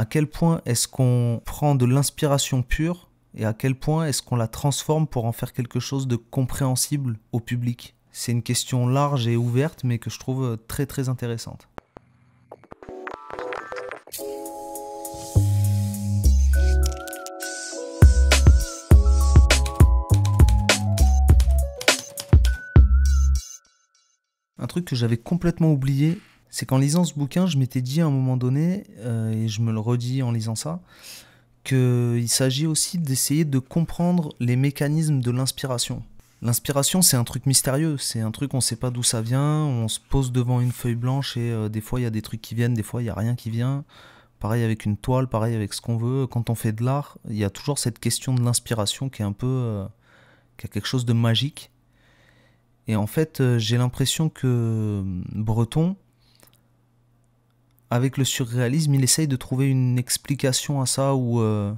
à quel point est-ce qu'on prend de l'inspiration pure et à quel point est-ce qu'on la transforme pour en faire quelque chose de compréhensible au public C'est une question large et ouverte, mais que je trouve très très intéressante. Un truc que j'avais complètement oublié, c'est qu'en lisant ce bouquin, je m'étais dit à un moment donné, euh, et je me le redis en lisant ça, qu'il s'agit aussi d'essayer de comprendre les mécanismes de l'inspiration. L'inspiration, c'est un truc mystérieux, c'est un truc on ne sait pas d'où ça vient, on se pose devant une feuille blanche et euh, des fois il y a des trucs qui viennent, des fois il n'y a rien qui vient. Pareil avec une toile, pareil avec ce qu'on veut. Quand on fait de l'art, il y a toujours cette question de l'inspiration qui est un peu... Euh, qui a quelque chose de magique. Et en fait, j'ai l'impression que Breton, avec le surréalisme, il essaye de trouver une explication à ça ou, euh,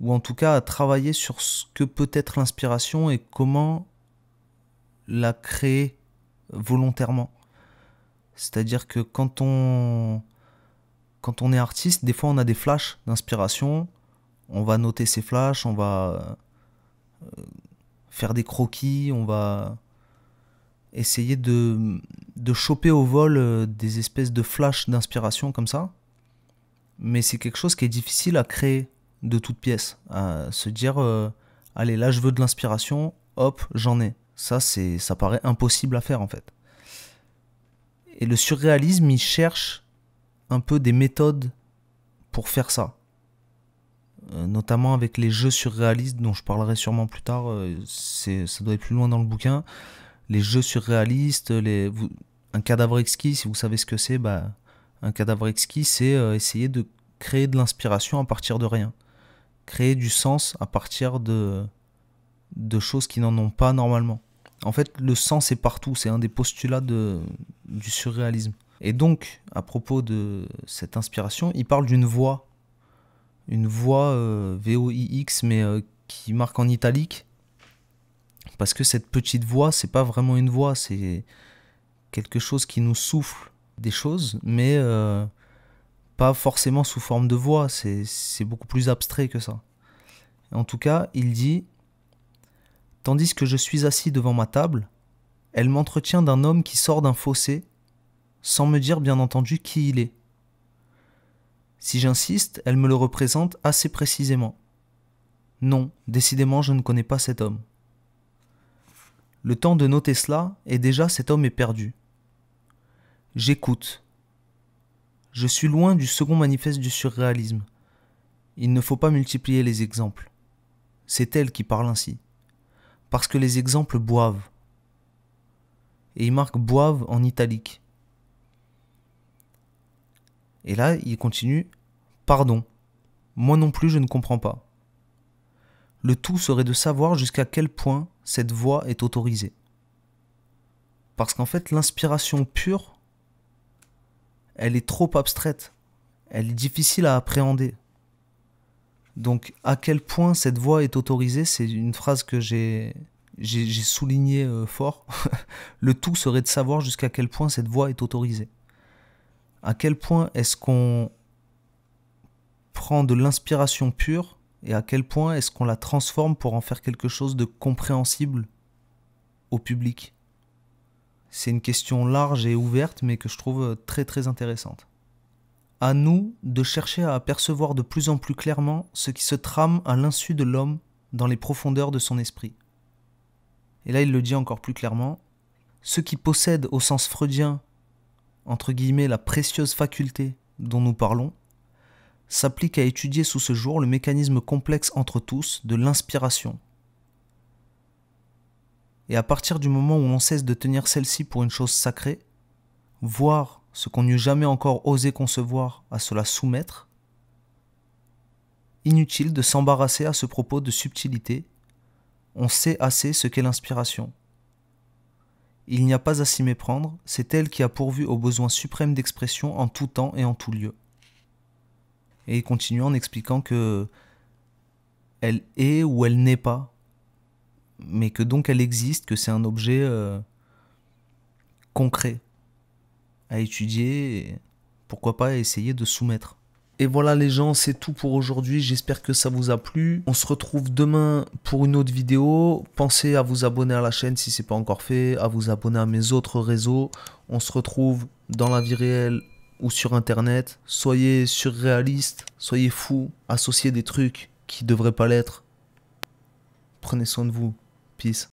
ou en tout cas à travailler sur ce que peut être l'inspiration et comment la créer volontairement. C'est-à-dire que quand on, quand on est artiste, des fois on a des flashs d'inspiration, on va noter ces flashs, on va euh, faire des croquis, on va essayer de, de choper au vol euh, des espèces de flashs d'inspiration comme ça. Mais c'est quelque chose qui est difficile à créer de toute pièce. À se dire, euh, allez, là, je veux de l'inspiration, hop, j'en ai. Ça, c'est, ça paraît impossible à faire, en fait. Et le surréalisme, il cherche un peu des méthodes pour faire ça. Euh, notamment avec les jeux surréalistes dont je parlerai sûrement plus tard, ça doit être plus loin dans le bouquin les jeux surréalistes, les, un cadavre exquis, si vous savez ce que c'est, bah, un cadavre exquis, c'est euh, essayer de créer de l'inspiration à partir de rien. Créer du sens à partir de, de choses qui n'en ont pas normalement. En fait, le sens est partout, c'est un des postulats de, du surréalisme. Et donc, à propos de cette inspiration, il parle d'une voix, une voix euh, V-O-I-X, mais euh, qui marque en italique, parce que cette petite voix, c'est pas vraiment une voix, c'est quelque chose qui nous souffle des choses, mais euh, pas forcément sous forme de voix, c'est beaucoup plus abstrait que ça. En tout cas, il dit Tandis que je suis assis devant ma table, elle m'entretient d'un homme qui sort d'un fossé, sans me dire bien entendu qui il est. Si j'insiste, elle me le représente assez précisément. Non, décidément, je ne connais pas cet homme. Le temps de noter cela, et déjà cet homme est perdu. J'écoute. Je suis loin du second manifeste du surréalisme. Il ne faut pas multiplier les exemples. C'est elle qui parle ainsi. Parce que les exemples boivent. Et il marque boivent en italique. Et là, il continue Pardon, moi non plus je ne comprends pas. Le tout serait de savoir jusqu'à quel point cette voix est autorisée. Parce qu'en fait, l'inspiration pure, elle est trop abstraite. Elle est difficile à appréhender. Donc, à quel point cette voix est autorisée, c'est une phrase que j'ai soulignée euh, fort. le tout serait de savoir jusqu'à quel point cette voix est autorisée. À quel point est-ce qu'on prend de l'inspiration pure et à quel point est-ce qu'on la transforme pour en faire quelque chose de compréhensible au public C'est une question large et ouverte, mais que je trouve très très intéressante. À nous de chercher à apercevoir de plus en plus clairement ce qui se trame à l'insu de l'homme dans les profondeurs de son esprit. Et là, il le dit encore plus clairement ceux qui possèdent au sens freudien, entre guillemets, la précieuse faculté dont nous parlons, s'applique à étudier sous ce jour le mécanisme complexe entre tous de l'inspiration. Et à partir du moment où l'on cesse de tenir celle-ci pour une chose sacrée, voir ce qu'on n'eût jamais encore osé concevoir à cela soumettre, inutile de s'embarrasser à ce propos de subtilité, on sait assez ce qu'est l'inspiration. Il n'y a pas à s'y méprendre, c'est elle qui a pourvu au besoin suprême d'expression en tout temps et en tout lieu. Et continuer en expliquant que elle est ou elle n'est pas, mais que donc elle existe, que c'est un objet euh, concret à étudier, et pourquoi pas essayer de soumettre. Et voilà les gens, c'est tout pour aujourd'hui, j'espère que ça vous a plu. On se retrouve demain pour une autre vidéo. Pensez à vous abonner à la chaîne si ce c'est pas encore fait, à vous abonner à mes autres réseaux. On se retrouve dans la vie réelle ou sur Internet, soyez surréaliste, soyez fou, associez des trucs qui devraient pas l'être. Prenez soin de vous. Peace.